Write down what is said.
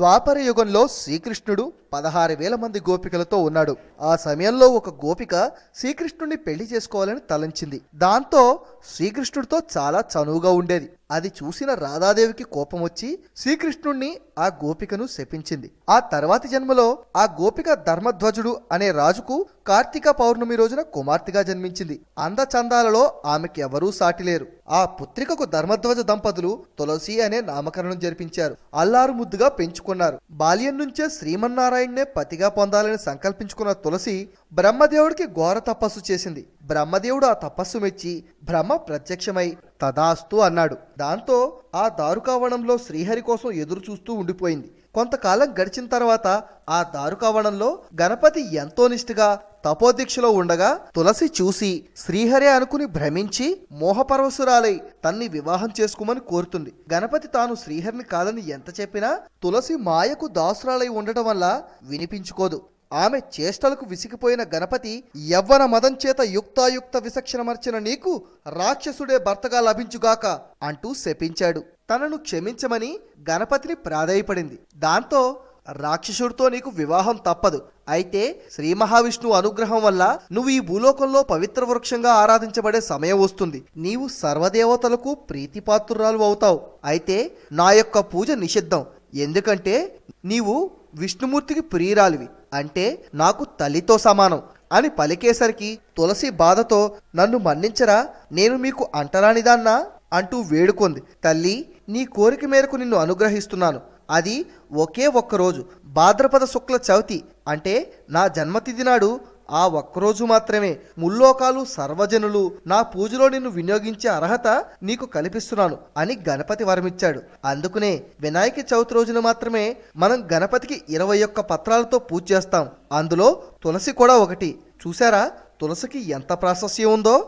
ద్వాపర యుగంలో శ్రీకృష్ణుడు పదహారు వేల మంది గోపికలతో ఉన్నాడు ఆ సమయంలో ఒక గోపిక శ్రీకృష్ణుడిని పెళ్లి చేసుకోవాలని తలంచింది దాంతో శ్రీకృష్ణుడితో చాలా చనువుగా ఉండేది అది చూసిన రాధాదేవికి కోపం వచ్చి శ్రీకృష్ణుణ్ణి ఆ గోపికను శపించింది ఆ తర్వాతి జన్మలో ఆ గోపిక ధర్మధ్వజుడు అనే రాజుకు కార్తీక పౌర్ణమి రోజున కుమార్తెగా జన్మించింది అందచందాలలో ఆమెకి ఎవరూ సాటిలేరు ఆ పుత్రికకు ధర్మధ్వజ దంపతులు తులసి అనే నామకరణం జరిపించారు అల్లారు ముద్దుగా పెంచుకున్నారు బాల్యం నుంచే శ్రీమన్నారాయణ నారాయణ్నే పతిగా పొందాలని సంకల్పించుకున్న తులసి బ్రహ్మదేవుడికి ఘోర తపస్సు చేసింది బ్రహ్మదేవుడు ఆ తపస్సు మెచ్చి బ్రహ్మ ప్రత్యక్షమై తదాస్తు అన్నాడు దాంతో ఆ దారుకావణంలో శ్రీహరి కోసం ఎదురు చూస్తూ ఉండిపోయింది కొంతకాలం గడిచిన తర్వాత ఆ దారుకావణంలో గణపతి ఎంతో నిష్ఠగా తపోదీక్షలో ఉండగా తులసి చూసి శ్రీహరే అనుకుని భ్రమించి మోహపరవశురాలై తన్ని వివాహం చేసుకోమని కోరుతుంది గణపతి తాను శ్రీహరిని కాదని ఎంత చెప్పినా తులసి మాయకు దాసురాలై ఉండటం వల్ల వినిపించుకోదు ఆమె చేష్టలకు విసిగిపోయిన గణపతి యవ్వన మదంచేత యుక్తాయుక్త విసక్షణమర్చిన నీకు రాక్షసుడే భర్తగా లభించుగాక అంటూ శపించాడు తనను క్షమించమని గణపతిని ప్రాధాయపడింది దాంతో రాక్షసుడితో నీకు వివాహం తప్పదు అయితే శ్రీ మహావిష్ణువు అనుగ్రహం వల్ల నువ్వు ఈ భూలోకంలో పవిత్ర వృక్షంగా ఆరాధించబడే సమయం వస్తుంది నీవు సర్వదేవతలకు ప్రీతిపాత్రురాలు అవుతావు అయితే నా యొక్క పూజ నిషిద్ధం ఎందుకంటే నీవు విష్ణుమూర్తికి ప్రియురాలివి అంటే నాకు తల్లితో సమానం అని పలికేసరికి తులసి బాధతో నన్ను మన్నించరా నేను మీకు అంటరానిదాన్నా అంటూ వేడుకొంది తల్లి నీ కోరిక మేరకు నిన్ను అనుగ్రహిస్తున్నాను అది ఒకే ఒక్కరోజు భాద్రపద శుక్ల చవితి అంటే నా జన్మతిథి నాడు ఆ ఒక్కరోజు మాత్రమే ముల్లోకాలు సర్వజనులు నా పూజలో నిన్ను వినియోగించే అర్హత నీకు కల్పిస్తున్నాను అని గణపతి వరమిచ్చాడు అందుకునే వినాయక చవితి రోజున మాత్రమే మనం గణపతికి ఇరవై ఒక్క పత్రాలతో పూజ చేస్తాం అందులో తులసి కూడా ఒకటి చూశారా తులసికి ఎంత ప్రాశస్యం ఉందో